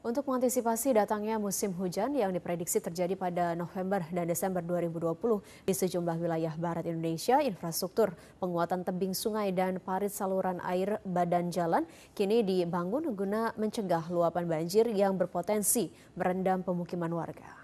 Untuk mengantisipasi datangnya musim hujan yang diprediksi terjadi pada November dan Desember 2020 di sejumlah wilayah barat Indonesia, infrastruktur penguatan tebing sungai dan parit saluran air badan jalan kini dibangun guna mencegah luapan banjir yang berpotensi merendam pemukiman warga.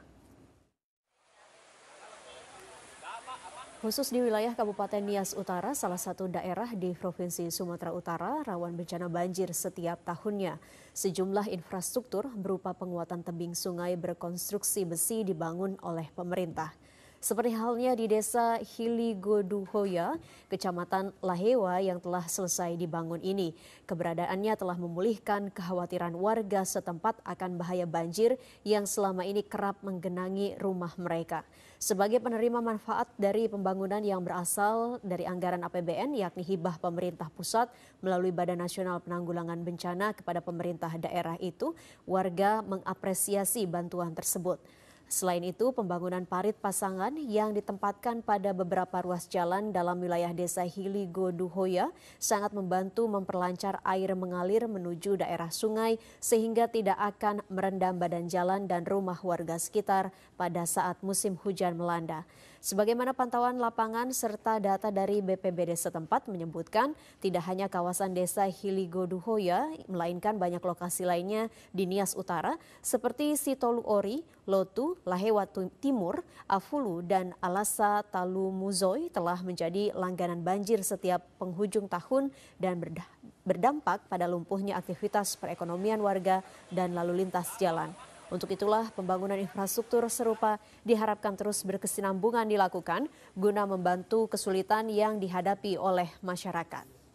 Khusus di wilayah Kabupaten Nias Utara, salah satu daerah di Provinsi Sumatera Utara, rawan bencana banjir setiap tahunnya. Sejumlah infrastruktur berupa penguatan tebing sungai berkonstruksi besi dibangun oleh pemerintah. Seperti halnya di desa Hiligoduhoya, kecamatan Lahewa yang telah selesai dibangun ini. Keberadaannya telah memulihkan kekhawatiran warga setempat akan bahaya banjir yang selama ini kerap menggenangi rumah mereka. Sebagai penerima manfaat dari pembangunan yang berasal dari anggaran APBN yakni hibah pemerintah pusat melalui Badan Nasional Penanggulangan Bencana kepada pemerintah daerah itu, warga mengapresiasi bantuan tersebut. Selain itu, pembangunan parit pasangan yang ditempatkan pada beberapa ruas jalan dalam wilayah desa Hiligo Duhoya sangat membantu memperlancar air mengalir menuju daerah sungai sehingga tidak akan merendam badan jalan dan rumah warga sekitar pada saat musim hujan melanda. Sebagaimana pantauan lapangan serta data dari BPBD setempat menyebutkan tidak hanya kawasan desa Hiligoduhoya, melainkan banyak lokasi lainnya di Nias Utara seperti Sitolu Ori, Lotu, Lahewa Timur, Afulu, dan Alasa Talumuzoi telah menjadi langganan banjir setiap penghujung tahun dan berdampak pada lumpuhnya aktivitas perekonomian warga dan lalu lintas jalan. Untuk itulah pembangunan infrastruktur serupa diharapkan terus berkesinambungan dilakukan guna membantu kesulitan yang dihadapi oleh masyarakat.